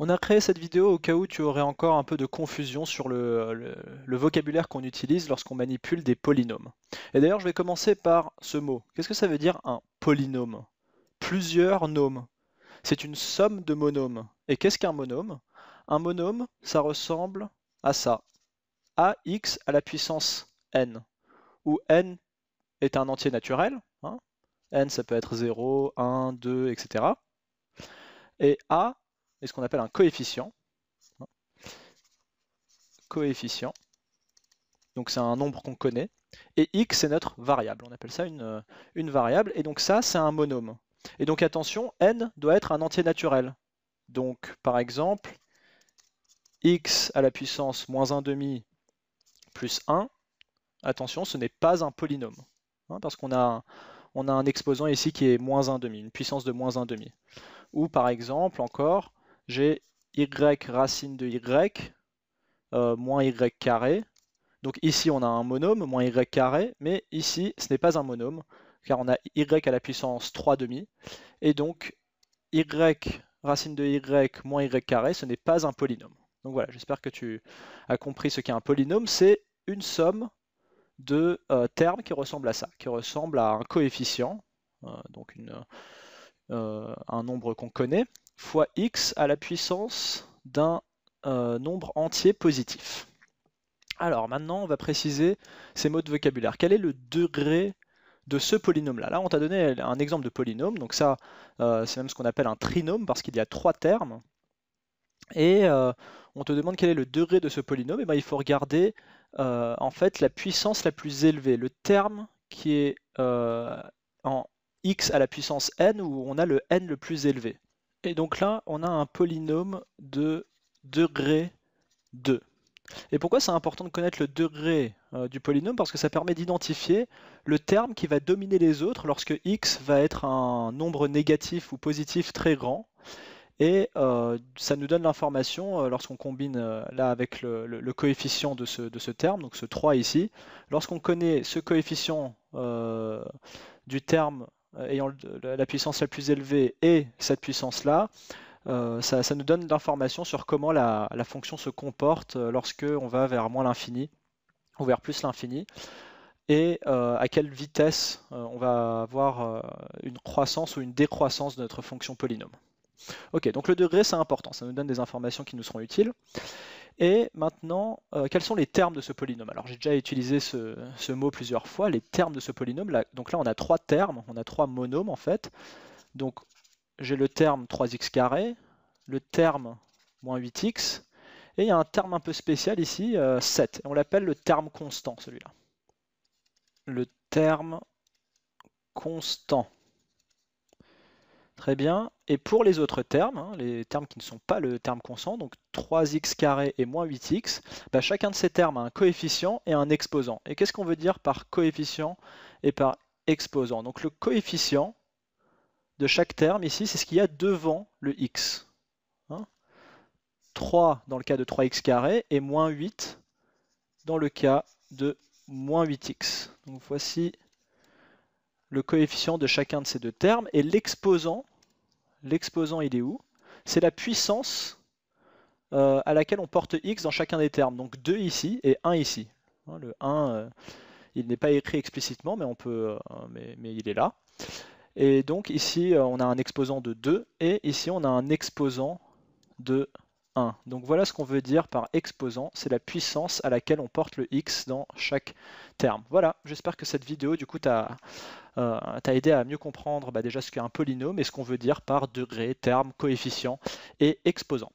On a créé cette vidéo au cas où tu aurais encore un peu de confusion sur le, vocabulaire qu'on utilise lorsqu'on manipule des polynômes. Et d'ailleurs, je vais commencer par ce mot. Qu'est-ce que ça veut dire un polynôme Plusieurs nomes. C'est une somme de monômes. Et qu'est-ce qu'un monôme Un monôme, ça ressemble à ça. ax à la puissance n, où n est un entier naturel. Hein. n, ça peut être 0, 1, 2, etc. Et a et ce qu'on appelle un coefficient. Coefficient. Donc c'est un nombre qu'on connaît. Et x, est notre variable. On appelle ça une, euh, une variable. Et donc ça, c'est un monome. Et donc attention, n doit être un entier naturel. Donc par exemple, x à la puissance moins 1 demi plus 1, attention, ce n'est pas un polynôme. Hein, parce qu'on a, on a un exposant ici qui est moins 1 demi, une puissance de moins 1 demi. Ou par exemple encore, j'ai y racine de y euh, moins y carré. Donc ici on a un monome, moins y carré, mais ici ce n'est pas un monôme, car on a y à la puissance 3 demi. Et donc y racine de y moins y carré, ce n'est pas un polynôme. Donc voilà, j'espère que tu as compris ce qu'est un polynôme. C'est une somme de euh, termes qui ressemble à ça, qui ressemble à un coefficient, euh, donc un nombre qu'on connaît, fois x à la puissance d'un euh, nombre entier positif. Alors maintenant, on va préciser ces mots de vocabulaire. Quel est le degré de ce polynôme-là Là, on t'a donné un exemple de polynôme, donc ça, euh, c'est même ce qu'on appelle un trinôme parce qu'il y a trois termes. Et euh, on te demande quel est le degré de ce polynôme, et eh ben, il faut regarder en fait la puissance la plus élevée, le terme qui est en x à la puissance n où on a le n le plus élevé. Et donc là, on a un polynôme de degré 2. Et pourquoi c'est important de connaître le degré euh, du polynôme Parce que ça permet d'identifier le terme qui va dominer les autres lorsque x va être un nombre négatif ou positif très grand. Et euh, ça nous donne l'information euh, lorsqu'on combine là avec le, coefficient de ce, de ce, terme, donc ce 3 ici. Lorsqu'on connaît ce coefficient du terme euh, ayant la puissance la plus élevée et cette puissance-là, euh, ça, nous donne l'information sur comment la, fonction se comporte euh, lorsque on va vers moins l'infini ou vers plus l'infini et à quelle vitesse on va avoir une croissance ou une décroissance de notre fonction polynôme. Ok, donc le degré c'est important, ça nous donne des informations qui nous seront utiles. Et maintenant, euh, quels sont les termes de ce polynôme Alors j'ai déjà utilisé ce, mot plusieurs fois, les termes de ce polynôme. donc là on a trois termes, on a trois monomes en fait. Donc j'ai le terme 3x carré, le terme moins 8x, et il y a un terme un peu spécial ici, 7. Euh, on l'appelle le terme constant celui-là. Le terme constant. Très bien. Et pour les autres termes, hein, les termes qui ne sont pas le terme constant, donc 3x carré et moins 8x, bah, chacun de ces termes a un coefficient et un exposant. Et qu'est-ce qu'on veut dire par coefficient et par exposant Donc le coefficient de chaque terme ici, c'est ce qu'il y a devant le x. 3 hein. dans le cas de 3x et moins 8 dans le cas de moins 8x. Donc voici le coefficient de chacun de ces deux termes, et l'exposant, l'exposant il est où C'est la puissance euh, à laquelle on porte x dans chacun des termes, donc 2 ici et 1 ici. Hein, le 1, euh, il n'est pas écrit explicitement, mais, on peut, euh, mais, mais, il est là. Et donc ici, on a un exposant de 2, et ici, on a un exposant de 1. Donc voilà ce qu'on veut dire par exposant, c'est la puissance à laquelle on porte le x dans chaque terme. Voilà, j'espère que cette vidéo du coup t'a euh, aidé à mieux comprendre bah, déjà ce qu'est un polynôme et ce qu'on veut dire par degré, terme, coefficient et exposant.